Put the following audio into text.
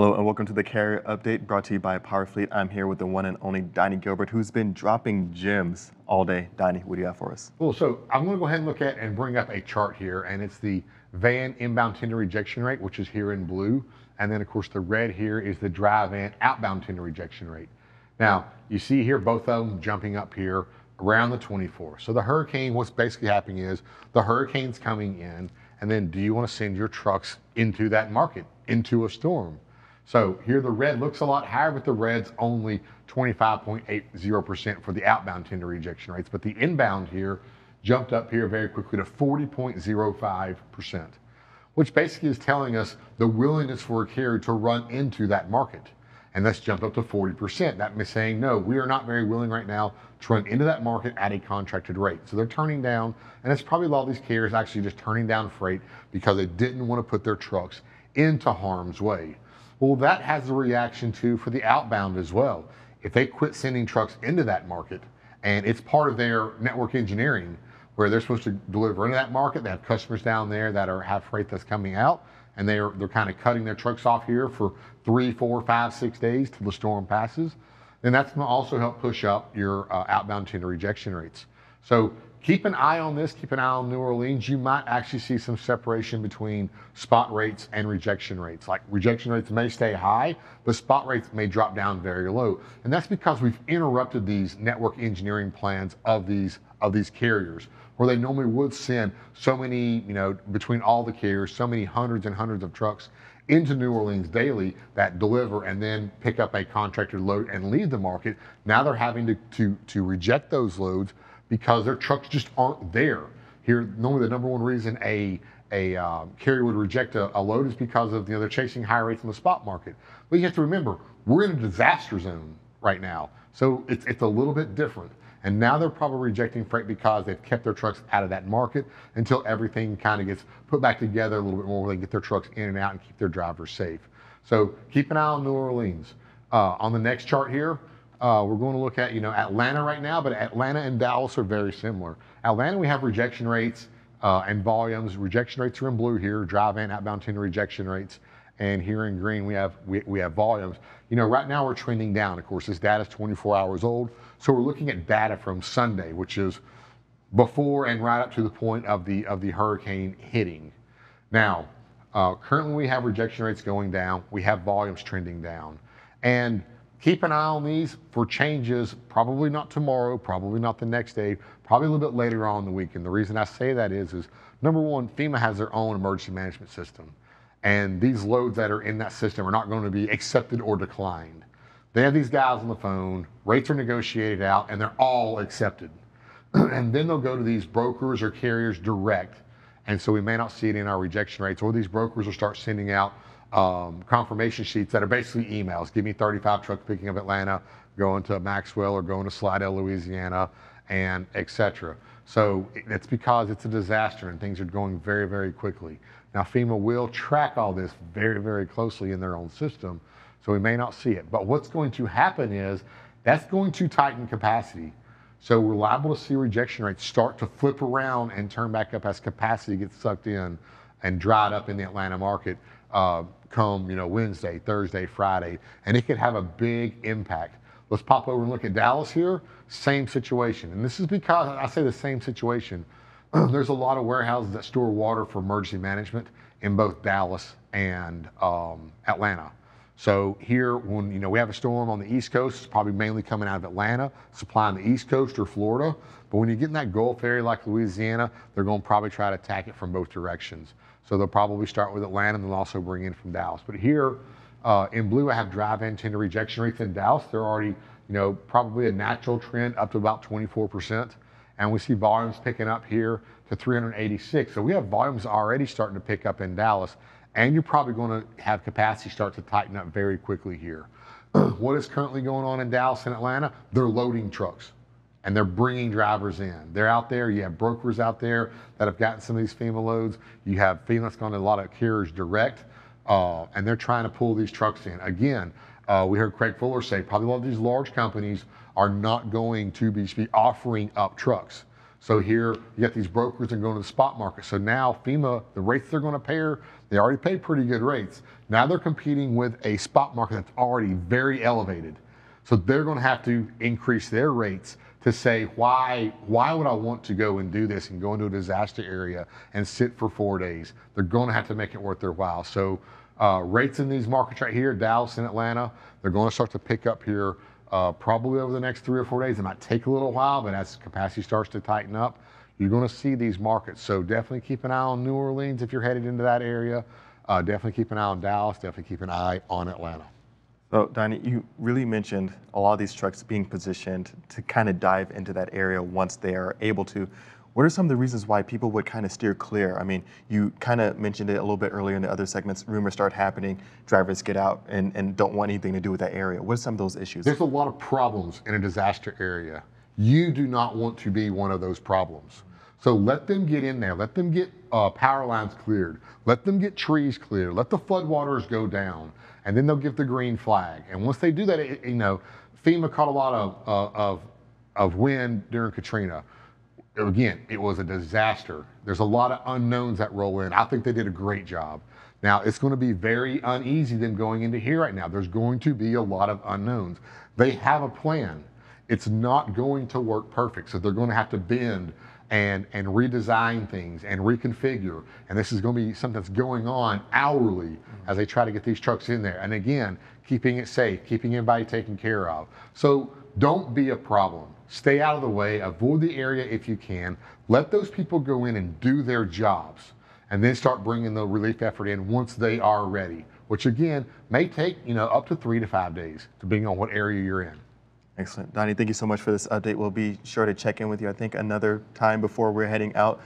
Hello and welcome to the Carrier Update brought to you by PowerFleet. I'm here with the one and only Danny Gilbert who's been dropping gems all day. Danny, what do you have for us? Cool, so I'm gonna go ahead and look at and bring up a chart here and it's the van inbound tender rejection rate, which is here in blue. And then of course the red here is the dry van outbound tender rejection rate. Now you see here both of them jumping up here around the 24. So the hurricane, what's basically happening is the hurricane's coming in and then do you wanna send your trucks into that market, into a storm? So here the red looks a lot higher, but the red's only 25.80% for the outbound tender rejection rates. But the inbound here jumped up here very quickly to 40.05%, which basically is telling us the willingness for a carrier to run into that market. And that's jumped up to 40%. That means saying, no, we are not very willing right now to run into that market at a contracted rate. So they're turning down, and it's probably a lot of these carriers actually just turning down freight because they didn't want to put their trucks into harm's way. Well, that has a reaction too for the outbound as well. If they quit sending trucks into that market, and it's part of their network engineering where they're supposed to deliver into that market, they have customers down there that are have freight that's coming out, and they're they're kind of cutting their trucks off here for three, four, five, six days till the storm passes. Then that's going to also help push up your uh, outbound tender rejection rates. So keep an eye on this, keep an eye on New Orleans. You might actually see some separation between spot rates and rejection rates. Like rejection rates may stay high, but spot rates may drop down very low. And that's because we've interrupted these network engineering plans of these of these carriers where they normally would send so many, you know, between all the carriers, so many hundreds and hundreds of trucks into New Orleans daily that deliver and then pick up a contracted load and leave the market. Now they're having to, to, to reject those loads because their trucks just aren't there. Here, normally the number one reason a a um, carrier would reject a, a, load is because of you know they're chasing higher rates in the spot market. But you have to remember, we're in a disaster zone right now. So it's, it's a little bit different. And now they're probably rejecting freight because they've kept their trucks out of that market until everything kind of gets put back together a little bit more where they get their trucks in and out and keep their drivers safe. So keep an eye on New Orleans. Uh, on the next chart here, uh, we're going to look at you know Atlanta right now, but Atlanta and Dallas are very similar. Atlanta, we have rejection rates uh, and volumes. Rejection rates are in blue here, drive and outbound tender rejection rates and here in green we have we, we have volumes. You know, right now we're trending down. Of course, this data is 24 hours old, so we're looking at data from Sunday, which is before and right up to the point of the of the hurricane hitting. Now, uh, currently we have rejection rates going down. We have volumes trending down, and keep an eye on these for changes. Probably not tomorrow. Probably not the next day. Probably a little bit later on in the week. And the reason I say that is, is number one, FEMA has their own emergency management system and these loads that are in that system are not going to be accepted or declined. They have these guys on the phone, rates are negotiated out, and they're all accepted. and then they'll go to these brokers or carriers direct. And so we may not see it in our rejection rates, or these brokers will start sending out um, confirmation sheets that are basically emails. Give me 35 truck picking up Atlanta, going to Maxwell or going to Slidell, Louisiana, and etc. So it's because it's a disaster and things are going very, very quickly. Now, FEMA will track all this very, very closely in their own system, so we may not see it. But what's going to happen is that's going to tighten capacity. So we're liable to see rejection rates start to flip around and turn back up as capacity gets sucked in and dried up in the Atlanta market uh, come you know Wednesday, Thursday, Friday, and it could have a big impact. Let's pop over and look at Dallas here. Same situation. And this is because I say the same situation. There's a lot of warehouses that store water for emergency management in both Dallas and um, Atlanta. So here, when you know we have a storm on the East Coast, it's probably mainly coming out of Atlanta, supplying the East Coast or Florida. But when you get in that Gulf area like Louisiana, they're going to probably try to attack it from both directions. So they'll probably start with Atlanta and then also bring in from Dallas. But here, uh, in blue, I have drive-in tender rejection rates in Dallas. They're already, you know, probably a natural trend up to about 24%. And we see volumes picking up here to 386. So we have volumes already starting to pick up in Dallas. And you're probably going to have capacity start to tighten up very quickly here. what is currently going on in Dallas and Atlanta? They're loading trucks and they're bringing drivers in. They're out there. You have brokers out there that have gotten some of these FEMA loads. You have FEMA that's gone to a lot of carriers direct. Uh, and they're trying to pull these trucks in. Again, uh, we heard Craig Fuller say probably a lot of these large companies are not going to be, be offering up trucks. So here you got these brokers and going to the spot market. So now FEMA, the rates they're going to pay, they already pay pretty good rates. Now they're competing with a spot market that's already very elevated. So they're going to have to increase their rates to say why why would I want to go and do this and go into a disaster area and sit for four days? They're going to have to make it worth their while. So uh, rates in these markets right here, Dallas and Atlanta, they're going to start to pick up here uh, probably over the next three or four days. It might take a little while, but as capacity starts to tighten up, you're going to see these markets. So definitely keep an eye on New Orleans if you're headed into that area. Uh, definitely keep an eye on Dallas. Definitely keep an eye on Atlanta. So Donnie, you really mentioned a lot of these trucks being positioned to kind of dive into that area once they are able to. What are some of the reasons why people would kind of steer clear? I mean, you kind of mentioned it a little bit earlier in the other segments. Rumors start happening, drivers get out and, and don't want anything to do with that area. What are some of those issues? There's a lot of problems in a disaster area. You do not want to be one of those problems. So let them get in there. Let them get uh, power lines cleared. Let them get trees cleared. Let the floodwaters go down and then they'll give the green flag. And once they do that, it, you know, FEMA caught a lot of, uh, of, of wind during Katrina. Again, it was a disaster. There's a lot of unknowns that roll in. I think they did a great job. Now, it's going to be very uneasy them going into here right now. There's going to be a lot of unknowns. They have a plan. It's not going to work perfect, so they're going to have to bend and, and redesign things and reconfigure. And this is going to be something that's going on hourly as they try to get these trucks in there. And again, keeping it safe, keeping everybody taken care of. So don't be a problem. Stay out of the way, avoid the area if you can. Let those people go in and do their jobs and then start bringing the relief effort in once they are ready, which again may take, you know, up to three to five days, depending on what area you're in. Excellent. Donnie, thank you so much for this update. We'll be sure to check in with you, I think, another time before we're heading out